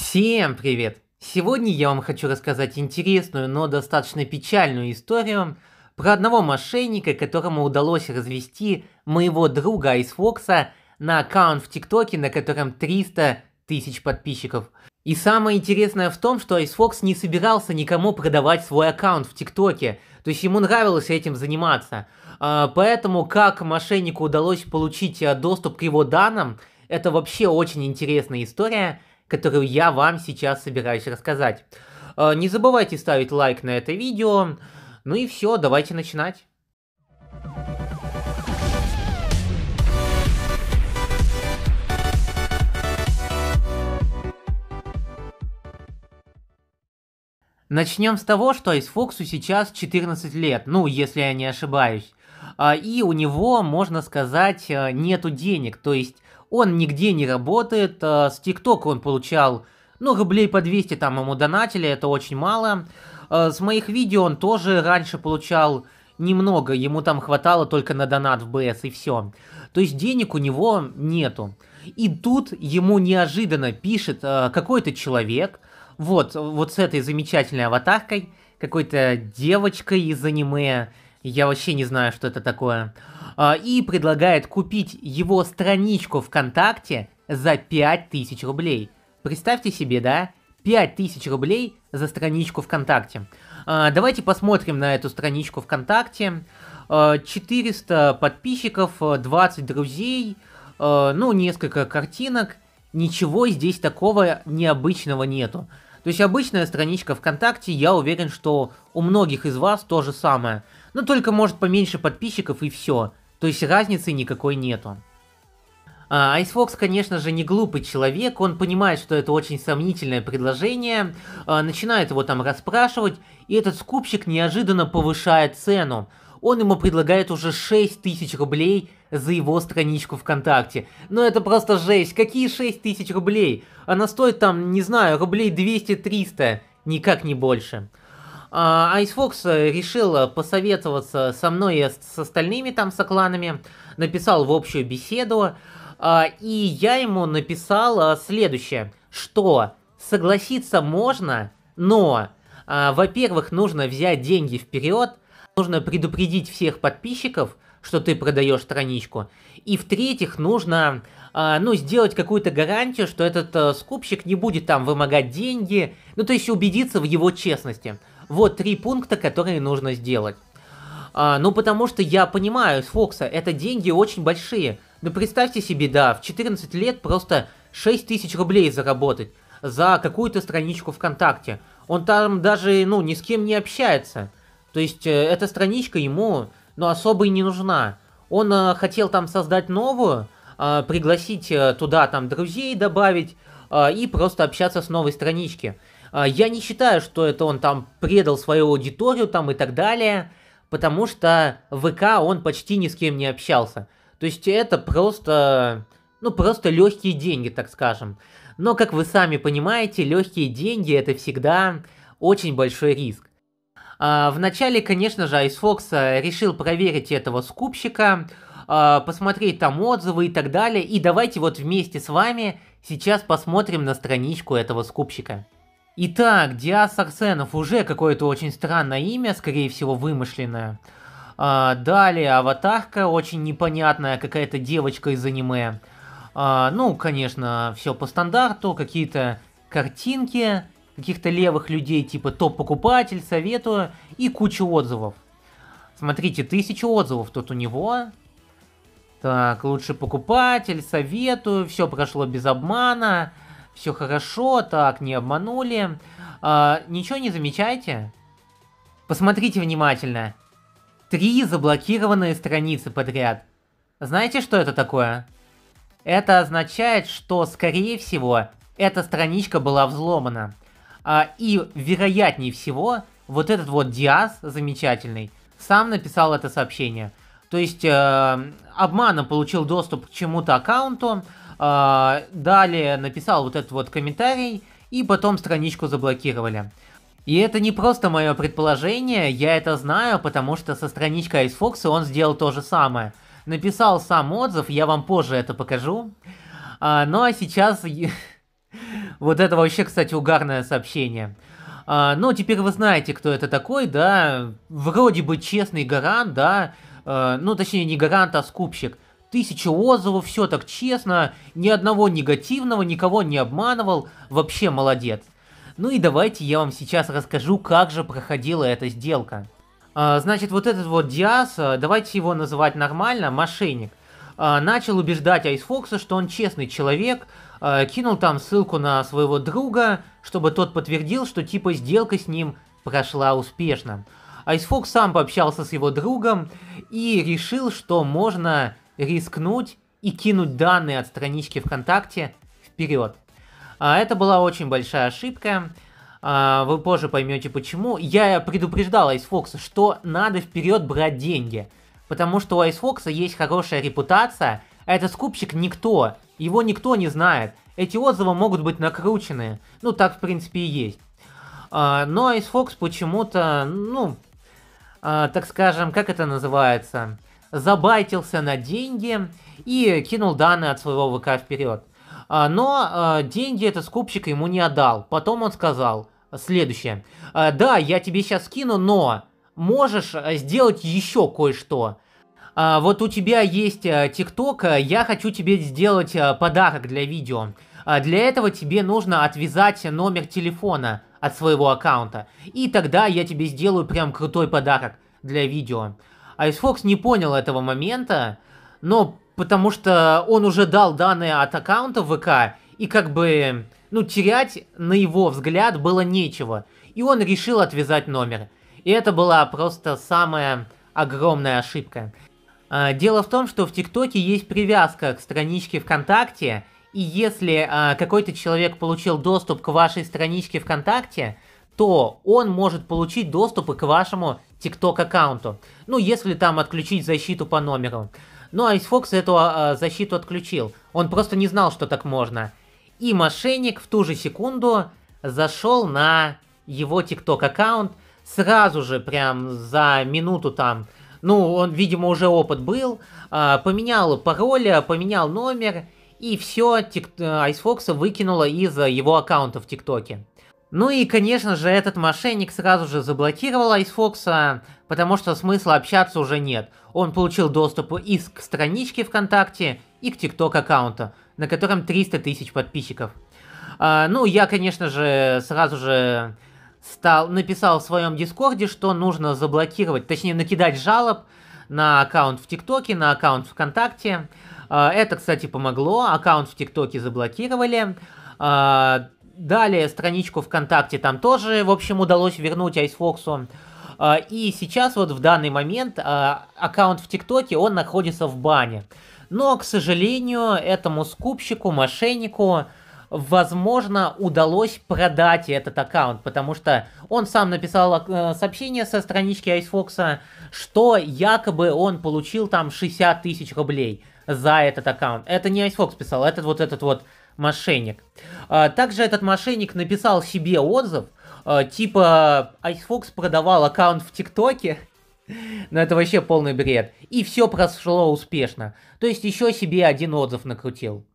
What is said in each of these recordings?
Всем привет! Сегодня я вам хочу рассказать интересную, но достаточно печальную историю про одного мошенника, которому удалось развести моего друга из Фокса на аккаунт в ТикТоке, на котором 300 тысяч подписчиков. И самое интересное в том, что Iceffox не собирался никому продавать свой аккаунт в ТикТоке, то есть ему нравилось этим заниматься. А, поэтому как мошеннику удалось получить э, доступ к его данным, это вообще очень интересная история – которую я вам сейчас собираюсь рассказать. Э, не забывайте ставить лайк на это видео. Ну и все, давайте начинать. Начнем с того, что Айсфоксу сейчас 14 лет, ну, если я не ошибаюсь. А, и у него, можно сказать, э, нету денег, то есть он нигде не работает, э, с ТикТока он получал, ну, рублей по 200 там ему донатили, это очень мало. Э, с моих видео он тоже раньше получал немного, ему там хватало только на донат в БС и все. То есть денег у него нету. И тут ему неожиданно пишет э, какой-то человек, вот, вот с этой замечательной аватаркой, какой-то девочкой из аниме, я вообще не знаю, что это такое. А, и предлагает купить его страничку ВКонтакте за 5000 рублей. Представьте себе, да? 5000 рублей за страничку ВКонтакте. А, давайте посмотрим на эту страничку ВКонтакте. 400 а, подписчиков, 20 друзей, ну, несколько картинок. Ничего здесь такого необычного нету. То есть обычная страничка ВКонтакте, я уверен, что у многих из вас то же самое – ну только может поменьше подписчиков и все. То есть разницы никакой нету. Айсфокс, конечно же, не глупый человек, он понимает, что это очень сомнительное предложение, а, начинает его там расспрашивать, и этот скупщик неожиданно повышает цену. Он ему предлагает уже 6 тысяч рублей за его страничку ВКонтакте. Но ну, это просто жесть, какие 6 тысяч рублей? Она стоит там, не знаю, рублей 200-300, никак не больше. А, IceFox решил посоветоваться со мной и с остальными там сокланами, написал в общую беседу, а, и я ему написал следующее, что согласиться можно, но, а, во-первых, нужно взять деньги вперед, нужно предупредить всех подписчиков, что ты продаешь страничку. И в-третьих, нужно ну, сделать какую-то гарантию, что этот э, скупщик не будет там вымогать деньги, ну то есть убедиться в его честности. Вот три пункта, которые нужно сделать. А, ну, потому что я понимаю, с Фокса это деньги очень большие. Но ну, представьте себе, да, в 14 лет просто 6 тысяч рублей заработать за какую-то страничку ВКонтакте. Он там даже, ну, ни с кем не общается. То есть, э, эта страничка ему, ну, особо и не нужна. Он э, хотел там создать новую, э, пригласить э, туда там друзей добавить э, и просто общаться с новой странички. А, я не считаю, что это он там предал свою аудиторию там и так далее, потому что в ВК он почти ни с кем не общался. То есть это просто, ну просто легкие деньги, так скажем. Но, как вы сами понимаете, легкие деньги это всегда очень большой риск. А, вначале, конечно же, IceFox а, решил проверить этого скупщика, а, посмотреть там отзывы и так далее. И давайте вот вместе с вами сейчас посмотрим на страничку этого скупщика. Итак, Диас Арсенов уже какое-то очень странное имя, скорее всего вымышленное. А, далее, аватарка очень непонятная, какая-то девочка из аниме. А, ну, конечно, все по стандарту, какие-то картинки, каких-то левых людей типа топ-покупатель, советую и куча отзывов. Смотрите, тысячу отзывов тут у него. Так, лучший покупатель, советую, все прошло без обмана все хорошо, так, не обманули. А, ничего не замечаете? Посмотрите внимательно. Три заблокированные страницы подряд. Знаете, что это такое? Это означает, что, скорее всего, эта страничка была взломана. А, и, вероятнее всего, вот этот вот Диас замечательный сам написал это сообщение. То есть, э, обманом получил доступ к чему-то аккаунту, а, далее написал вот этот вот комментарий, и потом страничку заблокировали. И это не просто мое предположение, я это знаю, потому что со страничкой Icefox он сделал то же самое. Написал сам отзыв, я вам позже это покажу. А, ну а сейчас... Вот это вообще, кстати, угарное сообщение. А, ну, теперь вы знаете, кто это такой, да, вроде бы честный гарант, да, а, ну, точнее, не гарант, а скупщик тысяча отзывов, все так честно, ни одного негативного, никого не обманывал, вообще молодец. Ну и давайте я вам сейчас расскажу, как же проходила эта сделка. А, значит, вот этот вот Диас, а, давайте его называть нормально, мошенник, а, начал убеждать Айсфокса, что он честный человек, а, кинул там ссылку на своего друга, чтобы тот подтвердил, что типа сделка с ним прошла успешно. Айсфокс сам пообщался с его другом и решил, что можно рискнуть и кинуть данные от странички ВКонтакте вперед. А это была очень большая ошибка. А, вы позже поймете почему. Я предупреждал IceFox, что надо вперед брать деньги. Потому что у IceFox есть хорошая репутация, а этот скупщик никто. Его никто не знает. Эти отзывы могут быть накручены. Ну, так, в принципе, и есть. А, но IceFox почему-то, ну, а, так скажем, как это называется? забайтился на деньги и кинул данные от своего ВК вперед. А, но а, деньги этот скупщик ему не отдал. Потом он сказал следующее. «А, да, я тебе сейчас кину, но можешь сделать еще кое-что. Вот у тебя есть ТикТок, я хочу тебе сделать подарок для видео. Для этого тебе нужно отвязать номер телефона от своего аккаунта. И тогда я тебе сделаю прям крутой подарок для видео. А Ice Fox не понял этого момента, но потому что он уже дал данные от аккаунта ВК, и как бы, ну, терять, на его взгляд, было нечего. И он решил отвязать номер. И это была просто самая огромная ошибка. А, дело в том, что в ТикТоке есть привязка к страничке ВКонтакте, и если а, какой-то человек получил доступ к вашей страничке ВКонтакте, то он может получить доступ и к вашему TikTok аккаунту. Ну, если там отключить защиту по номеру. Но ну, Айсфокс эту а, защиту отключил. Он просто не знал, что так можно. И мошенник в ту же секунду зашел на его TikTok аккаунт. Сразу же, прям за минуту там, ну, он, видимо, уже опыт был, а, поменял пароль, поменял номер, и все, Айсфокса э, выкинуло из его аккаунта в ТикТоке. Ну и, конечно же, этот мошенник сразу же заблокировал Айсфокса, потому что смысла общаться уже нет. Он получил доступ и к страничке ВКонтакте, и к ТикТок аккаунту, на котором 300 тысяч подписчиков. А, ну, я, конечно же, сразу же стал, написал в своем Дискорде, что нужно заблокировать, точнее, накидать жалоб на аккаунт в ТикТоке, на аккаунт ВКонтакте. А, это, кстати, помогло. Аккаунт в ТикТоке заблокировали. А, Далее страничку ВКонтакте там тоже, в общем, удалось вернуть Айсфоксу. А, и сейчас вот в данный момент а, аккаунт в ТикТоке, он находится в бане. Но, к сожалению, этому скупщику, мошеннику, возможно, удалось продать этот аккаунт, потому что он сам написал э, сообщение со странички Айсфокса, что якобы он получил там 60 тысяч рублей за этот аккаунт. Это не Айсфокс писал, этот вот этот вот мошенник. А, также этот мошенник написал себе отзыв, а, типа IceFox продавал аккаунт в ТикТоке, но это вообще полный бред. И все прошло успешно. То есть еще себе один отзыв накрутил.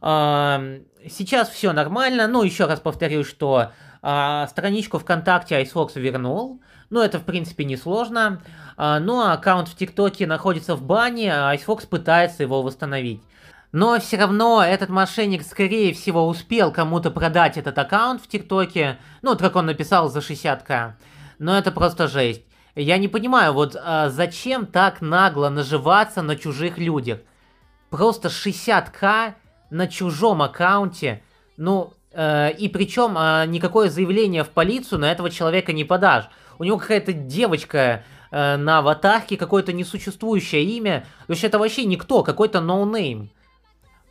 А, сейчас все нормально. Ну, еще раз повторю, что страничку ВКонтакте IceFox вернул. Ну, это, в принципе, несложно. Но аккаунт в ТикТоке находится в бане, а IceFox пытается его восстановить. Но все равно этот мошенник, скорее всего, успел кому-то продать этот аккаунт в ТикТоке. Ну, вот как он написал, за 60к. Но это просто жесть. Я не понимаю, вот а, зачем так нагло наживаться на чужих людях? Просто 60к на чужом аккаунте. Ну, э, и причем э, а, никакое заявление в полицию на этого человека не подашь. У него какая-то девочка э, на аватарке, какое-то несуществующее имя. То есть это вообще никто, какой-то ноунейм. No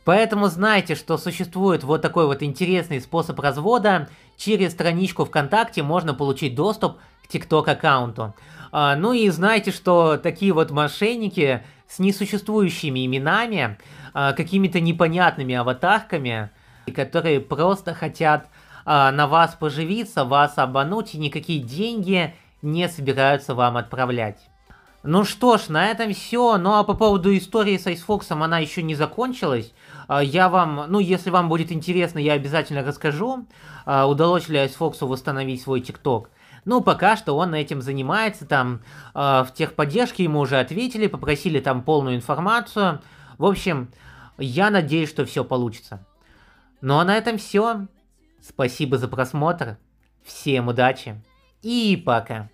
Поэтому знайте, что существует вот такой вот интересный способ развода. Через страничку ВКонтакте можно получить доступ к тикток аккаунту. А, ну и знайте, что такие вот мошенники с несуществующими именами, а, какими-то непонятными аватарками, которые просто хотят а, на вас поживиться, вас обмануть, и никакие деньги не собираются вам отправлять. Ну что ж, на этом все. Ну а по поводу истории с Айсфоксом она еще не закончилась. А, я вам, ну если вам будет интересно, я обязательно расскажу, а, удалось ли Айсфоксу восстановить свой ТикТок. Ну, пока что он этим занимается, там э, в техподдержке ему уже ответили, попросили там полную информацию. В общем, я надеюсь, что все получится. Ну а на этом все. Спасибо за просмотр. Всем удачи и пока.